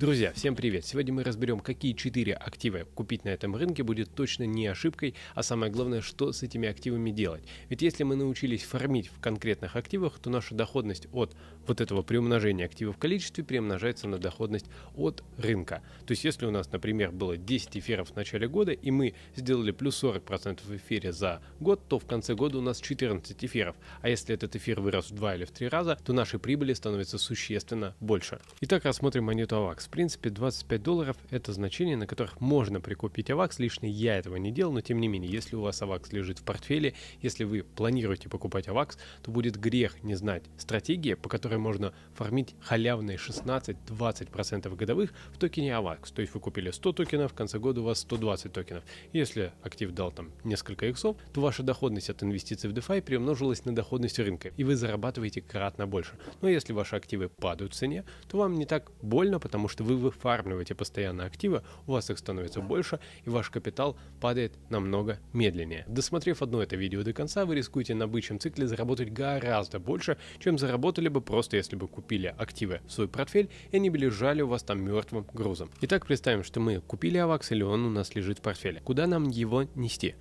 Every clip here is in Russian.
Друзья, всем привет! Сегодня мы разберем, какие четыре актива купить на этом рынке будет точно не ошибкой, а самое главное, что с этими активами делать. Ведь если мы научились фармить в конкретных активах, то наша доходность от вот этого приумножения активов в количестве приумножается на доходность от рынка. То есть если у нас, например, было 10 эфиров в начале года, и мы сделали плюс 40% в эфире за год, то в конце года у нас 14 эфиров. А если этот эфир вырос в 2 или в 3 раза, то нашей прибыли становится существенно больше. Итак, рассмотрим монету AVAX в принципе, 25 долларов – это значение, на которых можно прикупить авакс. Лично я этого не делал, но тем не менее, если у вас авакс лежит в портфеле, если вы планируете покупать авакс, то будет грех не знать стратегии, по которой можно фармить халявные 16-20% годовых в токене авакс. То есть вы купили 100 токенов, в конце года у вас 120 токенов. Если актив дал там несколько иксов, то ваша доходность от инвестиций в DeFi приумножилась на доходность рынка, и вы зарабатываете кратно больше. Но если ваши активы падают в цене, то вам не так больно, потому что что вы выфармливаете постоянно активы, у вас их становится больше, и ваш капитал падает намного медленнее. Досмотрев одно это видео до конца, вы рискуете на бычьем цикле заработать гораздо больше, чем заработали бы просто если бы купили активы в свой портфель, и они бы лежали у вас там мертвым грузом. Итак, представим, что мы купили авакс, или он у нас лежит в портфеле. Куда нам его нести?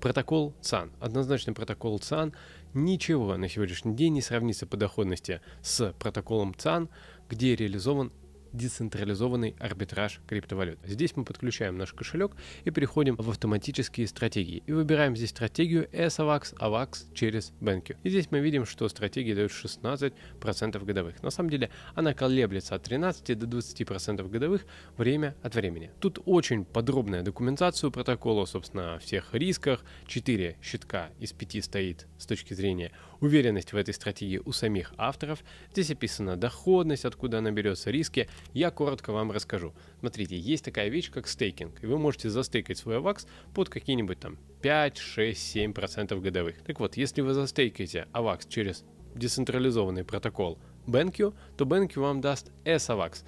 Протокол ЦАН. Однозначно протокол ЦАН ничего на сегодняшний день не сравнится по доходности с протоколом ЦАН, где реализован децентрализованный арбитраж криптовалют. Здесь мы подключаем наш кошелек и переходим в автоматические стратегии. И выбираем здесь стратегию SAVAX, AVAX через BenQ. И здесь мы видим, что стратегия дает 16% годовых. На самом деле она колеблется от 13 до 20% годовых время от времени. Тут очень подробная документация у протокола, собственно, о всех рисках. 4 щитка из 5 стоит с точки зрения Уверенность в этой стратегии у самих авторов. Здесь описана доходность, откуда она берется, риски. Я коротко вам расскажу. Смотрите, есть такая вещь, как стейкинг. И вы можете застейкать свой авакс под какие-нибудь там 5, 6, 7% годовых. Так вот, если вы застейкаете авакс через децентрализованный протокол BenQ, то BenQ вам даст s SAVAX,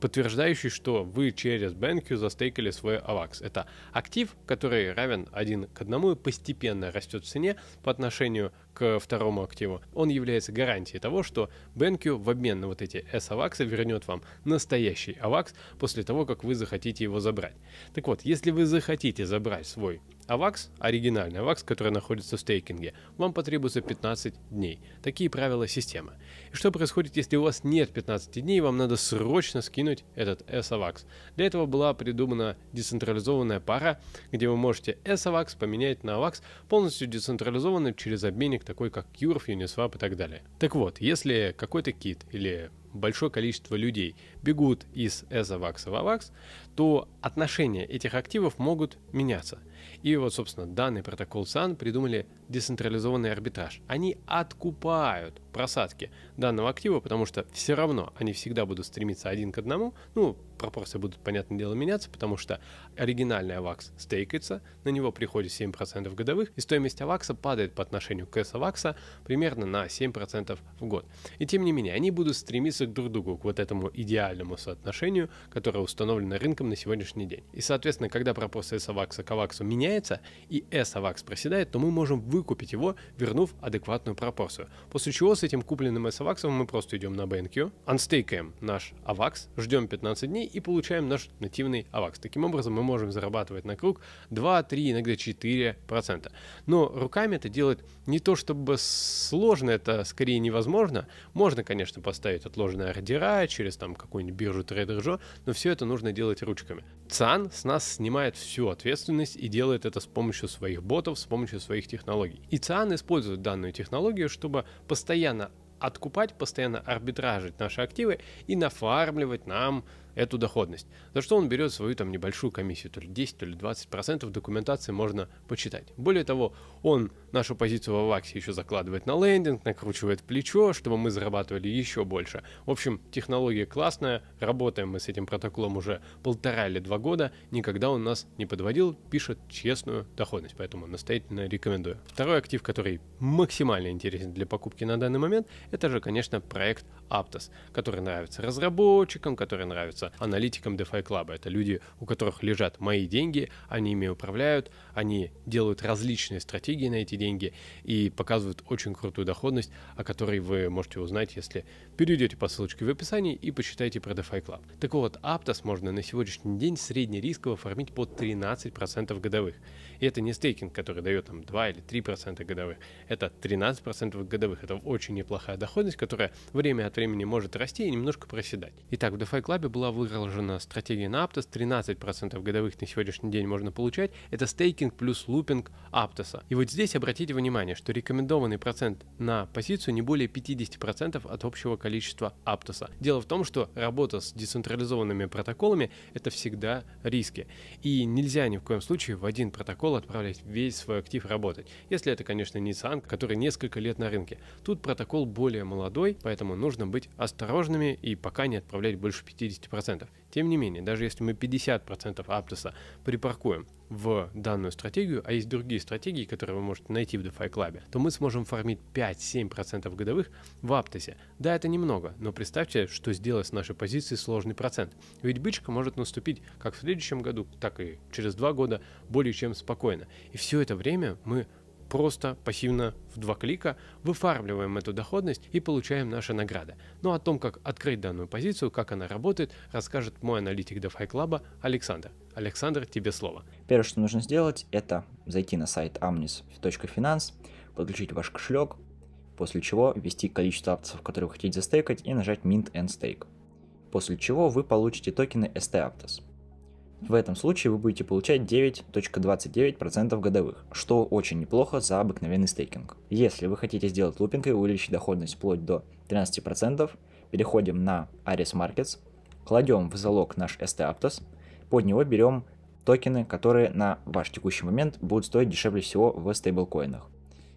подтверждающий, что вы через BenQ застейкали свой AVAX. Это актив, который равен один к одному и постепенно растет в цене по отношению к второму активу, он является гарантией того, что BenQ в обмен на вот эти S-аваксы вернет вам настоящий авакс после того, как вы захотите его забрать. Так вот, если вы захотите забрать свой авакс, оригинальный авакс, который находится в стейкинге, вам потребуется 15 дней. Такие правила системы. И что происходит, если у вас нет 15 дней, вам надо срочно скинуть этот S-авакс. Для этого была придумана децентрализованная пара, где вы можете S-авакс поменять на авакс полностью децентрализованно через обменник такой как Curve, Uniswap и так далее. Так вот, если какой-то кит или большое количество людей бегут из вакса в авакс, то отношения этих активов могут меняться. И вот, собственно, данный протокол САН придумали децентрализованный арбитраж. Они откупают просадки данного актива, потому что все равно они всегда будут стремиться один к одному. Ну, пропорции будут, понятное дело, меняться, потому что оригинальный авакс стейкается, на него приходит 7% годовых, и стоимость авакса падает по отношению к S авакса примерно на 7% в год. И тем не менее, они будут стремиться друг другу, к вот этому идеалу идеальному соотношению, которое установлено рынком на сегодняшний день. И, соответственно, когда пропорция S-авакса к аваксу меняется и s проседает, то мы можем выкупить его, вернув адекватную пропорцию. После чего с этим купленным s мы просто идем на BNQ, анстейкаем наш авакс, ждем 15 дней и получаем наш нативный авакс. Таким образом, мы можем зарабатывать на круг 2, 3, иногда 4%. Но руками это делать не то чтобы сложно, это скорее невозможно. Можно, конечно, поставить отложенные ордера через там какую какую-нибудь биржу TraderJo, но все это нужно делать ручками. ЦАН с нас снимает всю ответственность и делает это с помощью своих ботов, с помощью своих технологий. И ЦАН использует данную технологию, чтобы постоянно откупать, постоянно арбитражить наши активы и нафармливать нам эту доходность, за что он берет свою там небольшую комиссию, то ли 10, то ли 20 процентов документации можно почитать. Более того, он нашу позицию в Аваксе еще закладывает на лендинг, накручивает плечо, чтобы мы зарабатывали еще больше. В общем, технология классная, работаем мы с этим протоколом уже полтора или два года, никогда он нас не подводил, пишет честную доходность, поэтому настоятельно рекомендую. Второй актив, который максимально интересен для покупки на данный момент, это же, конечно, проект Aptos, которые нравятся разработчикам, которые нравятся аналитикам DeFi Club. Это люди, у которых лежат мои деньги, они ими управляют, они делают различные стратегии на эти деньги и показывают очень крутую доходность, о которой вы можете узнать, если перейдете по ссылочке в описании и почитайте про DeFi Club. Так вот, Aptos можно на сегодняшний день среднерисково фармить по 13% годовых. И это не стейкинг, который дает там 2 или 3% годовых. Это 13% годовых. Это очень неплохая доходность, которая время от времени может расти и немножко проседать. Итак, в DeFi Club была выражена стратегия на Aptos 13% годовых на сегодняшний день можно получать. Это стейкинг лупинг плюс лупинг Аптоса. И вот здесь обратите внимание, что рекомендованный процент на позицию не более 50% от общего количества Аптоса. Дело в том, что работа с децентрализованными протоколами это всегда риски. И нельзя ни в коем случае в один протокол отправлять весь свой актив работать. Если это, конечно, не Сан, который несколько лет на рынке. Тут протокол более молодой, поэтому нужно быть осторожными и пока не отправлять больше 50%. Тем не менее, даже если мы 50% Aptos припаркуем в данную стратегию, а есть другие стратегии, которые вы можете найти в DeFi Club, то мы сможем фармить 5-7% годовых в Аптосе. Да, это немного, но представьте, что сделать с нашей позиции сложный процент. Ведь бычка может наступить как в следующем году, так и через 2 года более чем спокойно. И все это время мы просто пассивно в два клика выфармливаем эту доходность и получаем наши награды. Но о том, как открыть данную позицию, как она работает, расскажет мой аналитик DeFi Club Александр. Александр, тебе слово. Первое, что нужно сделать, это зайти на сайт amnis.finance, подключить ваш кошелек, после чего ввести количество аптсов, которые вы хотите застейкать, и нажать Mint and Stake. После чего вы получите токены ST Aptos. В этом случае вы будете получать 9.29% годовых, что очень неплохо за обыкновенный стейкинг. Если вы хотите сделать лупинг и увеличить доходность вплоть до 13%, переходим на Ares Markets, кладем в залог наш ST Aptos, под него берем токены, которые на ваш текущий момент будут стоить дешевле всего в стейблкоинах.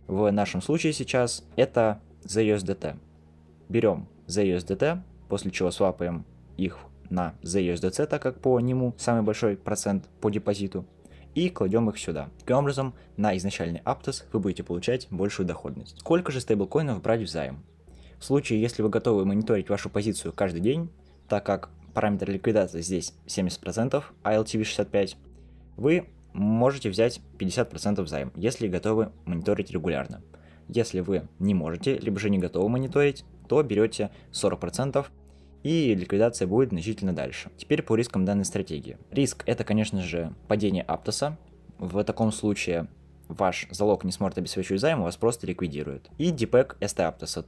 В нашем случае сейчас это ZUSDT. Берем ZUSDT, после чего свапаем их на ZUSDC, так как по нему самый большой процент по депозиту, и кладем их сюда. Таким образом, на изначальный Aptos вы будете получать большую доходность. Сколько же стейблкоинов брать в займ? В случае, если вы готовы мониторить вашу позицию каждый день, так как параметр ликвидации здесь 70%, а LTV 65%, вы можете взять 50% займ, если готовы мониторить регулярно. Если вы не можете, либо же не готовы мониторить, то берете 40% и ликвидация будет значительно дальше. Теперь по рискам данной стратегии. Риск это, конечно же, падение Аптоса. В таком случае ваш залог не сможет обеспечивать займ, вас просто ликвидируют. И депек ст Аптоса.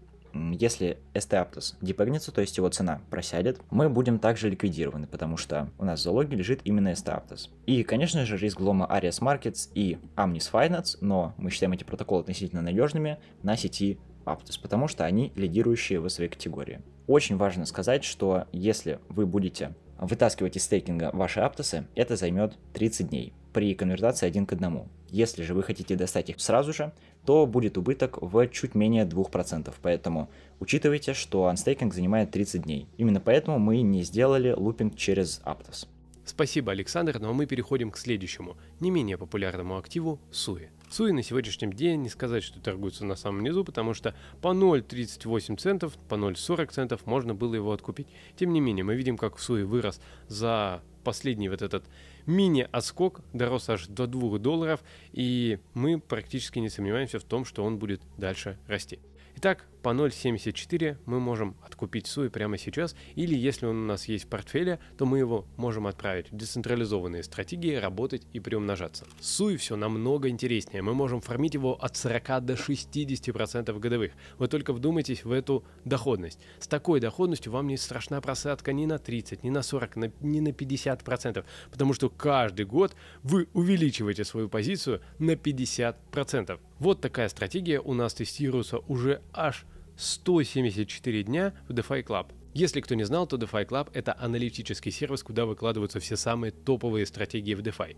Если ст Аптос депегнется, то есть его цена просядет, мы будем также ликвидированы, потому что у нас в залоге лежит именно ст Аптос. И, конечно же, риск глома Arias Markets и Amnis Finance, но мы считаем эти протоколы относительно надежными на сети Aptos, потому что они лидирующие в своей категории. Очень важно сказать, что если вы будете вытаскивать из стейкинга ваши аптосы, это займет 30 дней при конвертации один к одному. Если же вы хотите достать их сразу же, то будет убыток в чуть менее 2%, поэтому учитывайте, что анстейкинг занимает 30 дней. Именно поэтому мы не сделали лупинг через Aptos. Спасибо, Александр, но ну а мы переходим к следующему, не менее популярному активу – Суи. Суи на сегодняшнем дне не сказать, что торгуется на самом низу, потому что по 0,38 центов, по 0,40 центов можно было его откупить. Тем не менее, мы видим, как Суи вырос за последний вот этот мини-отскок дорос аж до 2 долларов, и мы практически не сомневаемся в том, что он будет дальше расти. Итак, по 0.74 мы можем откупить SUI прямо сейчас, или если он у нас есть в портфеле, то мы его можем отправить в децентрализованные стратегии, работать и приумножаться. С SUI все намного интереснее, мы можем фармить его от 40 до 60% годовых. Вы только вдумайтесь в эту доходность. С такой доходностью вам не страшна просадка ни на 30, ни на 40, ни на 50%, потому что каждый год вы увеличиваете свою позицию на 50%. Вот такая стратегия у нас тестируется уже аж 174 дня в DeFi Club. А Если кто не знал, то DeFi Club а — это аналитический сервис, куда выкладываются все самые топовые стратегии в DeFi. А.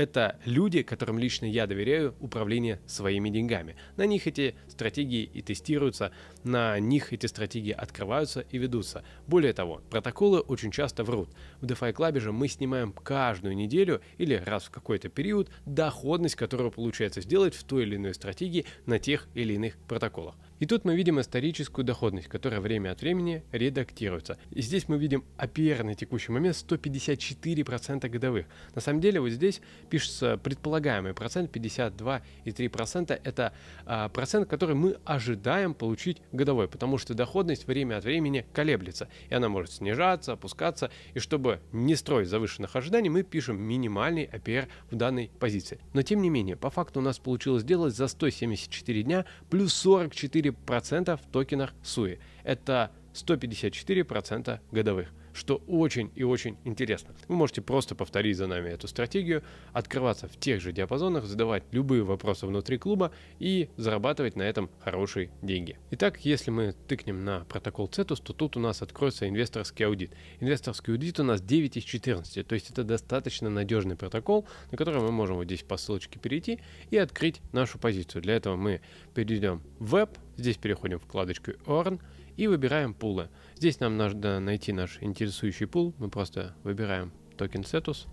Это люди, которым лично я доверяю управление своими деньгами. На них эти стратегии и тестируются, на них эти стратегии открываются и ведутся. Более того, протоколы очень часто врут. В DeFi Club же мы снимаем каждую неделю или раз в какой-то период доходность, которую получается сделать в той или иной стратегии на тех или иных протоколах. И тут мы видим историческую доходность, которая время от времени редактируется. И здесь мы видим APR а на текущий момент 154% годовых. На самом деле вот здесь пишется предполагаемый процент 52,3%. Это а, процент, который мы ожидаем получить годовой, потому что доходность время от времени колеблется. И она может снижаться, опускаться. И чтобы не строить завышенных ожиданий, мы пишем минимальный APR а в данной позиции. Но тем не менее, по факту у нас получилось сделать за 174 дня плюс 44 154% в токенах SUI. Это 154% годовых что очень и очень интересно. Вы можете просто повторить за нами эту стратегию, открываться в тех же диапазонах, задавать любые вопросы внутри клуба и зарабатывать на этом хорошие деньги. Итак, если мы тыкнем на протокол CETUS, то тут у нас откроется инвесторский аудит. Инвесторский аудит у нас 9 из 14, то есть это достаточно надежный протокол, на который мы можем вот здесь по ссылочке перейти и открыть нашу позицию. Для этого мы перейдем в веб, здесь переходим в вкладочку Earn и выбираем пулы. Здесь нам надо найти наш интересующий пул, мы просто выбираем токен Cetus,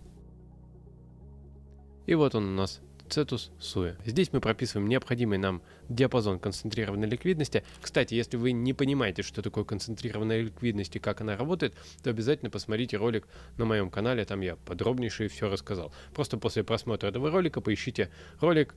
И вот он у нас Cetus SUI. Здесь мы прописываем необходимый нам диапазон концентрированной ликвидности. Кстати, если вы не понимаете, что такое концентрированная ликвидность и как она работает, то обязательно посмотрите ролик на моем канале, там я подробнейшее все рассказал. Просто после просмотра этого ролика поищите ролик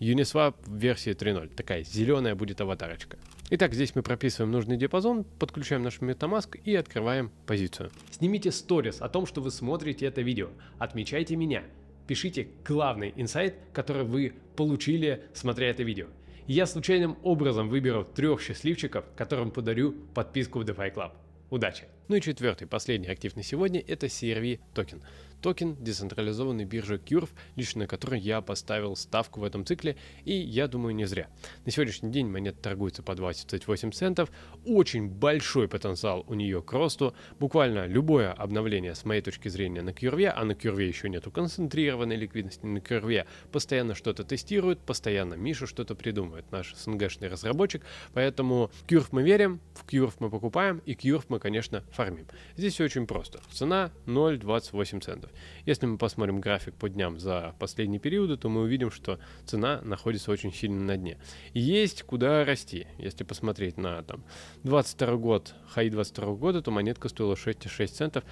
Uniswap версии 3.0. Такая зеленая будет аватарочка. Итак, здесь мы прописываем нужный диапазон, подключаем наш Metamask и открываем позицию. Снимите сторис о том, что вы смотрите это видео. Отмечайте меня. Пишите главный инсайт, который вы получили, смотря это видео. Я случайным образом выберу трех счастливчиков, которым подарю подписку в DeFi Club. Удачи! Ну и четвертый, последний актив на сегодня, это CRV токен токен децентрализованной биржи Curve, лично на который я поставил ставку в этом цикле, и я думаю не зря. На сегодняшний день монета торгуется по 28 центов, очень большой потенциал у нее к росту, буквально любое обновление с моей точки зрения на Curve, а на Curve еще нету концентрированной ликвидности, на Curve постоянно что-то тестируют, постоянно Миша что-то придумывает, наш СНГшный разработчик, поэтому в Curve мы верим, в Curve мы покупаем и Curve мы, конечно, фармим. Здесь все очень просто. Цена 0,28 центов. Если мы посмотрим график по дням за последние периоды, то мы увидим, что цена находится очень сильно на дне. есть куда расти. Если посмотреть на там 22 год, хай 22 года, то монетка стоила 6,6 центов.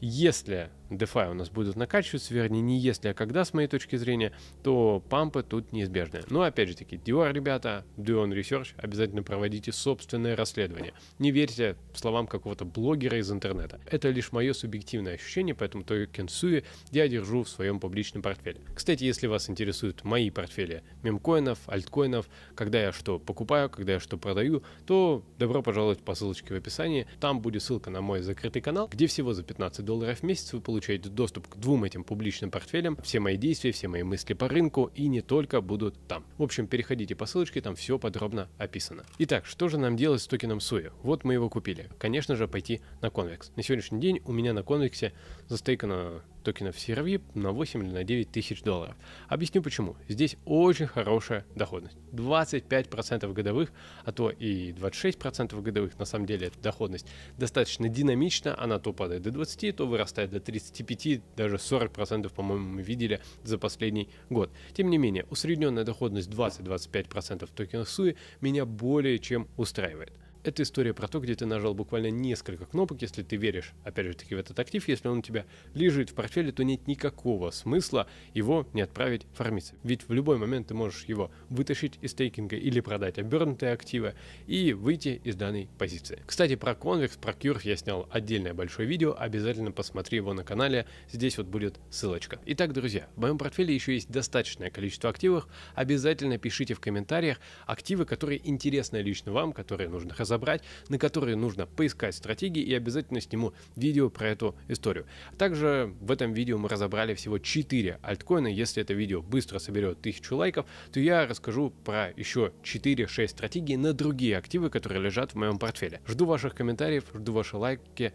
Если DeFi у нас будут накачиваться, вернее, не если, а когда, с моей точки зрения, то пампы тут неизбежны. Но, ну, опять же таки, Dior, ребята, Dion Research, обязательно проводите собственное расследование. Не верьте словам какого-то блогера из интернета. Это лишь мое субъективное ощущение, поэтому токен Суи я держу в своем публичном портфеле. Кстати, если вас интересуют мои портфели мемкоинов, альткоинов, когда я что покупаю, когда я что продаю, то добро пожаловать по ссылочке в описании. Там будет ссылка на мой закрытый канал, где всего за 15 долларов в месяц вы получите получаете доступ к двум этим публичным портфелям. Все мои действия, все мои мысли по рынку и не только будут там. В общем, переходите по ссылочке, там все подробно описано. Итак, что же нам делать с токеном Суи? Вот мы его купили. Конечно же, пойти на конвекс. На сегодняшний день у меня на конвексе застейкано токенов CRV на 8 или на 9 тысяч долларов. Объясню почему. Здесь очень хорошая доходность. 25% годовых, а то и 26% годовых. На самом деле эта доходность достаточно динамична. Она то падает до 20, то вырастает до 35, даже 40%, по-моему, мы видели за последний год. Тем не менее, усредненная доходность 20-25% токенов SUI меня более чем устраивает это история про то, где ты нажал буквально несколько кнопок, если ты веришь, опять же таки, в этот актив, если он у тебя лежит в портфеле, то нет никакого смысла его не отправить фармиться. Ведь в любой момент ты можешь его вытащить из стейкинга или продать обернутые активы и выйти из данной позиции. Кстати, про Convex, про Curve я снял отдельное большое видео, обязательно посмотри его на канале, здесь вот будет ссылочка. Итак, друзья, в моем портфеле еще есть достаточное количество активов, обязательно пишите в комментариях активы, которые интересны лично вам, которые нужно разобрать разобрать, на которые нужно поискать стратегии и обязательно сниму видео про эту историю. Также в этом видео мы разобрали всего 4 альткоина. Если это видео быстро соберет 1000 лайков, то я расскажу про еще 4-6 стратегий на другие активы, которые лежат в моем портфеле. Жду ваших комментариев, жду ваши лайки,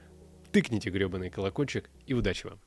тыкните гребаный колокольчик и удачи вам!